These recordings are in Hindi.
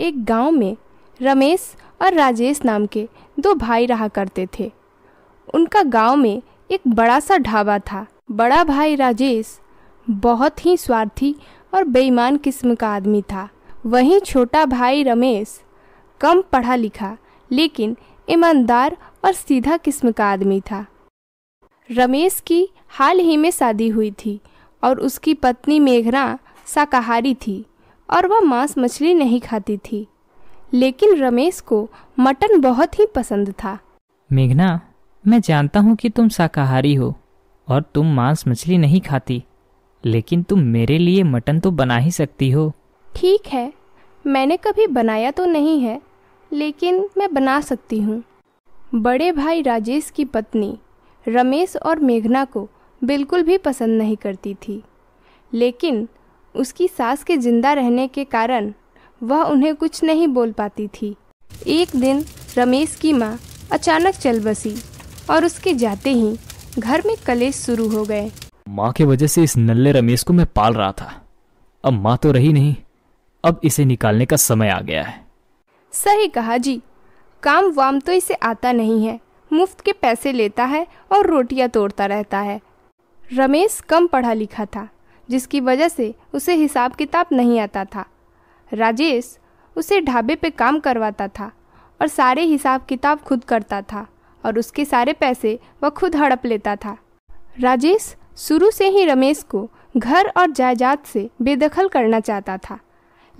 एक गांव में रमेश और राजेश नाम के दो भाई रहा करते थे उनका गांव में एक बड़ा सा ढाबा था बड़ा भाई राजेश बहुत ही स्वार्थी और बेईमान किस्म का आदमी था वहीं छोटा भाई रमेश कम पढ़ा लिखा लेकिन ईमानदार और सीधा किस्म का आदमी था रमेश की हाल ही में शादी हुई थी और उसकी पत्नी मेघना शाकाहारी थी और वह मांस मछली नहीं खाती थी लेकिन रमेश को मटन बहुत ही पसंद था मेघना मैं जानता हूँ कि तुम शाकाहारी हो और तुम मांस मछली नहीं खाती लेकिन तुम मेरे लिए मटन तो बना ही सकती हो ठीक है मैंने कभी बनाया तो नहीं है लेकिन मैं बना सकती हूँ बड़े भाई राजेश की पत्नी रमेश और मेघना को बिल्कुल भी पसंद नहीं करती थी लेकिन उसकी सास के जिंदा रहने के कारण वह उन्हें कुछ नहीं बोल पाती थी एक दिन रमेश की माँ अचानक चल बसी और उसके जाते ही घर में कलेश शुरू हो गए माँ के वजह से इस नल्ले रमेश को मैं पाल रहा था अब माँ तो रही नहीं अब इसे निकालने का समय आ गया है सही कहा जी काम वाम तो इसे आता नहीं है मुफ्त के पैसे लेता है और रोटियां तोड़ता रहता है रमेश कम पढ़ा लिखा था जिसकी वजह से उसे हिसाब किताब नहीं आता था राजेश उसे ढाबे पे काम करवाता था और सारे हिसाब किताब खुद करता था और उसके सारे पैसे वह खुद हड़प लेता था राजेश शुरू से ही रमेश को घर और जायदाद से बेदखल करना चाहता था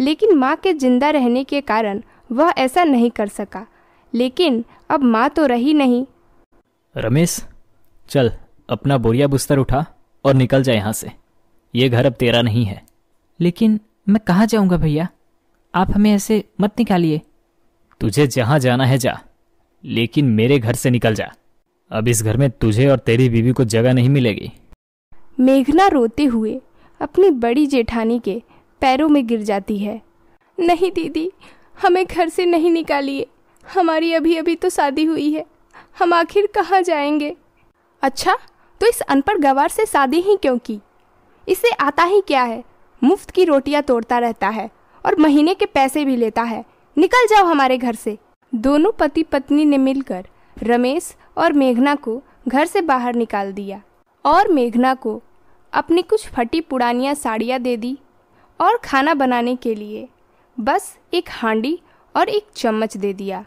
लेकिन माँ के जिंदा रहने के कारण वह ऐसा नहीं कर सका लेकिन अब माँ तो रही नहीं रमेश चल अपना बोरिया बुस्तर उठा और निकल जाए यहाँ से ये घर अब तेरा नहीं है लेकिन मैं कहाँ जाऊंगा भैया आप हमें ऐसे मत निकालिए तुझे जहाँ जाना है जा लेकिन मेरे घर से निकल जा अब इस घर में तुझे और तेरी बीवी को जगह नहीं मिलेगी मेघना रोते हुए अपनी बड़ी जेठानी के पैरों में गिर जाती है नहीं दीदी हमें घर से नहीं निकालिए हमारी अभी अभी तो शादी हुई है हम आखिर कहाँ जाएंगे अच्छा तो इस अनपढ़ गवार से शादी ही क्यों की इसे आता ही क्या है मुफ्त की रोटियां तोड़ता रहता है और महीने के पैसे भी लेता है निकल जाओ हमारे घर से दोनों पति पत्नी ने मिलकर रमेश और मेघना को घर से बाहर निकाल दिया और मेघना को अपनी कुछ फटी पुरानियाँ साड़ियाँ दे दी और खाना बनाने के लिए बस एक हांडी और एक चम्मच दे दिया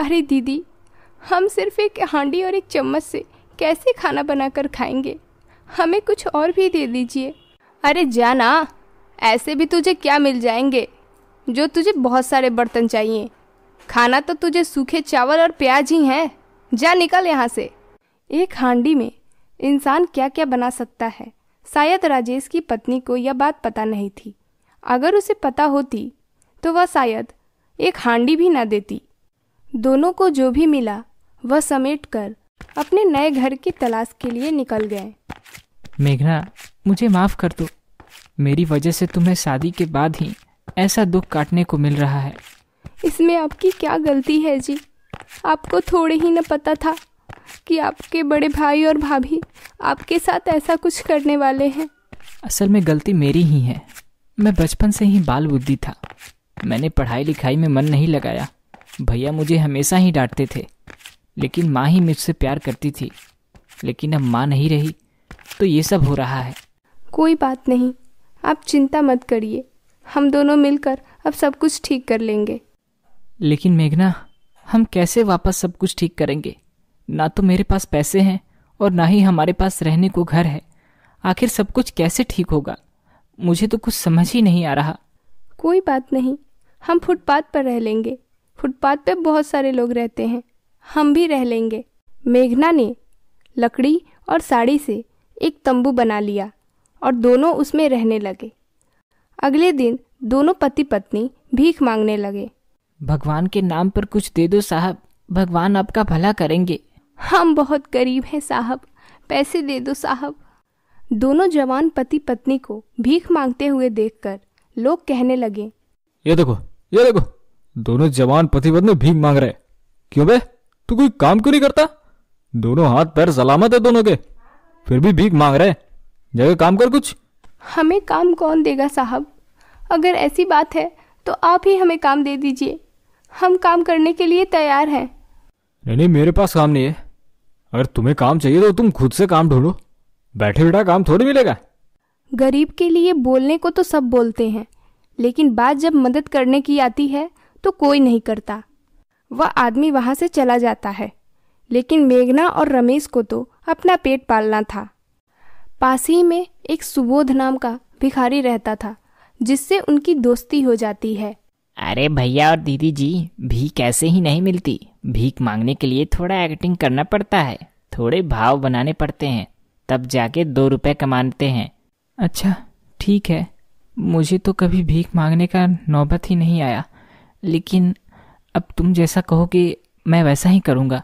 अरे दीदी हम सिर्फ एक हांडी और एक चम्मच से कैसे खाना बनाकर खाएंगे हमें कुछ और भी दे दीजिए अरे जाना ऐसे भी तुझे क्या मिल जाएंगे जो तुझे बहुत सारे बर्तन चाहिए खाना तो तुझे सूखे चावल और प्याज ही हैं जा निकल यहाँ से एक हांडी में इंसान क्या क्या बना सकता है शायद राजेश की पत्नी को यह बात पता नहीं थी अगर उसे पता होती तो वह शायद एक हांडी भी ना देती दोनों को जो भी मिला वह समेट कर अपने नए घर की तलाश के लिए निकल गए मेघना मुझे माफ़ कर दो मेरी वजह से तुम्हें शादी के बाद ही ऐसा दुख काटने को मिल रहा है इसमें आपकी क्या गलती है जी आपको थोड़े ही न पता था कि आपके बड़े भाई और भाभी आपके साथ ऐसा कुछ करने वाले हैं असल में गलती मेरी ही है मैं बचपन से ही बाल बुद्धि था मैंने पढ़ाई लिखाई में मन नहीं लगाया भैया मुझे हमेशा ही डांटते थे लेकिन माँ ही मुझसे प्यार करती थी लेकिन अब माँ नहीं रही तो ये सब हो रहा है कोई बात नहीं आप चिंता मत करिए हम दोनों मिलकर अब सब कुछ ठीक कर लेंगे लेकिन मेघना हम कैसे वापस सब कुछ ठीक करेंगे ना तो मेरे पास पैसे हैं और ना ही हमारे पास रहने को घर है आखिर सब कुछ कैसे ठीक होगा मुझे तो कुछ समझ ही नहीं आ रहा कोई बात नहीं हम फुटपाथ पर रह लेंगे फुटपाथ पर बहुत सारे लोग रहते हैं हम भी रह लेंगे मेघना ने लकड़ी और साड़ी से एक तंबू बना लिया और दोनों उसमें रहने लगे अगले दिन दोनों पति पत्नी भीख मांगने लगे भगवान के नाम पर कुछ दे दो साहब भगवान आपका भला करेंगे हम बहुत गरीब हैं साहब पैसे दे दो साहब दोनों जवान पति पत्नी को भीख मांगते हुए देखकर लोग कहने लगे ये देखो ये देखो दोनों जवान पति पत्नी भीख मांग रहे क्यों बे तू कोई काम क्यों नहीं करता दोनों हाथ पैर सलामत है दोनों के फिर भी भीख मांग रहे जगह काम कर कुछ हमें काम कौन देगा साहब अगर ऐसी बात है तो आप ही हमें काम दे दीजिए हम काम करने के लिए तैयार हैं नहीं नहीं मेरे पास काम नहीं है अगर तुम्हें काम चाहिए तो तुम खुद से काम ढूंढो बैठे बैठा काम थोड़ी मिलेगा गरीब के लिए बोलने को तो सब बोलते हैं लेकिन बात जब मदद करने की आती है तो कोई नहीं करता वह आदमी वहाँ से चला जाता है लेकिन मेघना और रमेश को तो अपना पेट पालना था पास ही में एक सुबोध नाम का भिखारी रहता था जिससे उनकी दोस्ती हो जाती है अरे भैया और दीदी जी भीख ऐसे ही नहीं मिलती भीख मांगने के लिए थोड़ा एक्टिंग करना पड़ता है थोड़े भाव बनाने पड़ते हैं तब जाके दो रुपए कमाते हैं अच्छा ठीक है मुझे तो कभी भीख मांगने का नौबत ही नहीं आया लेकिन अब तुम जैसा कहोगे मैं वैसा ही करूँगा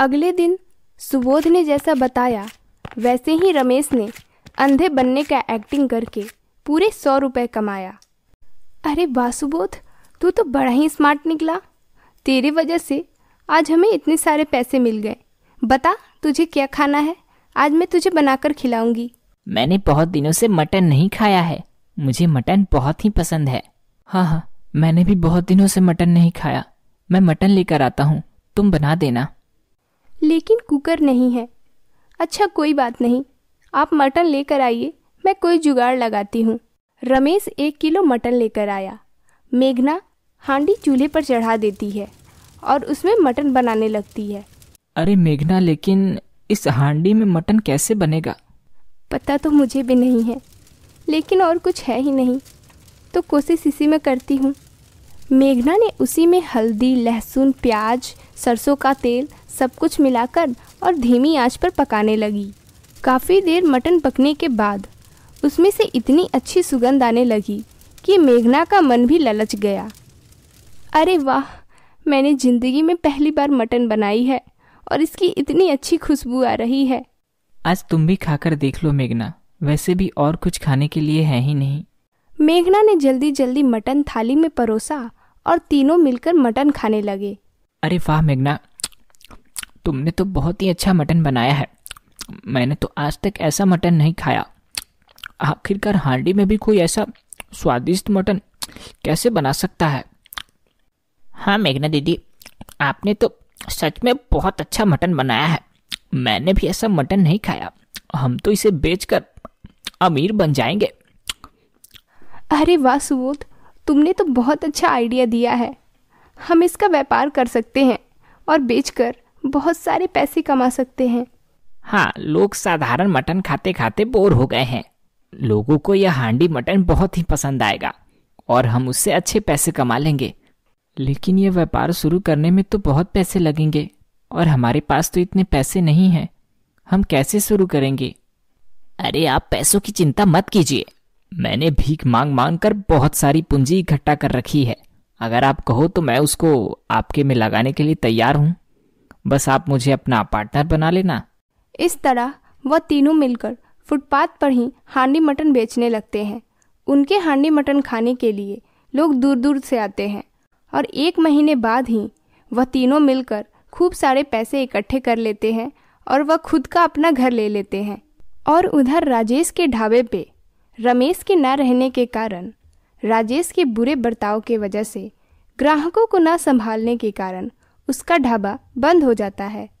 अगले दिन सुबोध ने जैसा बताया वैसे ही रमेश ने अंधे बनने का एक्टिंग करके पूरे सौ रुपए कमाया अरे वासुबोध तू तो बड़ा ही स्मार्ट निकला तेरी वजह से आज हमें इतने सारे पैसे मिल गए बता तुझे क्या खाना है आज मैं तुझे बनाकर खिलाऊंगी मैंने बहुत दिनों से मटन नहीं खाया है मुझे मटन बहुत ही पसंद है हाँ हाँ मैंने भी बहुत दिनों से मटन नहीं खाया मैं मटन लेकर आता हूँ तुम बना देना लेकिन कुकर नहीं है अच्छा कोई बात नहीं आप मटन लेकर आइए मैं कोई जुगाड़ लगाती हूँ रमेश एक किलो मटन लेकर आया मेघना हांडी चूल्हे पर चढ़ा देती है और उसमें मटन बनाने लगती है अरे मेघना लेकिन इस हांडी में मटन कैसे बनेगा पता तो मुझे भी नहीं है लेकिन और कुछ है ही नहीं तो कोशिश इसी में करती हूँ मेघना ने उसी में हल्दी लहसुन प्याज सरसों का तेल सब कुछ मिलाकर और धीमी आंच पर पकाने लगी काफ़ी देर मटन पकने के बाद उसमें से इतनी अच्छी सुगंध आने लगी कि मेघना का मन भी ललच गया अरे वाह मैंने ज़िंदगी में पहली बार मटन बनाई है और इसकी इतनी अच्छी खुशबू आ रही है आज तुम भी खाकर देख लो मेघना वैसे भी और कुछ खाने के लिए है ही नहीं मेघना ने जल्दी जल्दी मटन थाली में परोसा और तीनों मिलकर मटन खाने लगे अरे वाह मेघना तुमने तो बहुत ही अच्छा मटन बनाया है मैंने तो आज तक ऐसा मटन नहीं खाया आखिरकार हांडी में भी कोई ऐसा स्वादिष्ट मटन कैसे बना सकता है हाँ मेघना दीदी आपने तो सच में बहुत अच्छा मटन बनाया है मैंने भी ऐसा मटन नहीं खाया हम तो इसे बेचकर अमीर बन जाएंगे अरे वाह सुबोध तुमने तो बहुत अच्छा आइडिया दिया है हम इसका व्यापार कर सकते हैं और बेचकर बहुत सारे पैसे कमा सकते हैं हाँ लोग साधारण मटन खाते खाते बोर हो गए हैं लोगों को यह हांडी मटन बहुत ही पसंद आएगा और हम उससे अच्छे पैसे कमा लेंगे लेकिन यह व्यापार शुरू करने में तो बहुत पैसे लगेंगे और हमारे पास तो इतने पैसे नहीं हैं हम कैसे शुरू करेंगे अरे आप पैसों की चिंता मत कीजिए मैंने भीख मांग मांग कर बहुत सारी पूंजी इकट्ठा कर रखी है अगर आप कहो तो मैं उसको आपके में लगाने के लिए तैयार हूँ बस आप मुझे अपना पार्टनर बना लेना इस तरह वह तीनों मिलकर फुटपाथ पर ही हांडी मटन बेचने लगते हैं उनके हांडी मटन खाने के लिए लोग दूर दूर से आते हैं और एक महीने बाद ही वह तीनों मिलकर खूब सारे पैसे इकट्ठे कर लेते हैं और वह खुद का अपना घर ले लेते हैं और उधर राजेश के ढाबे पे रमेश के न रहने के कारण राजेश के बुरे बर्ताव के वजह से ग्राहकों को न संभालने के कारण उसका ढाबा बंद हो जाता है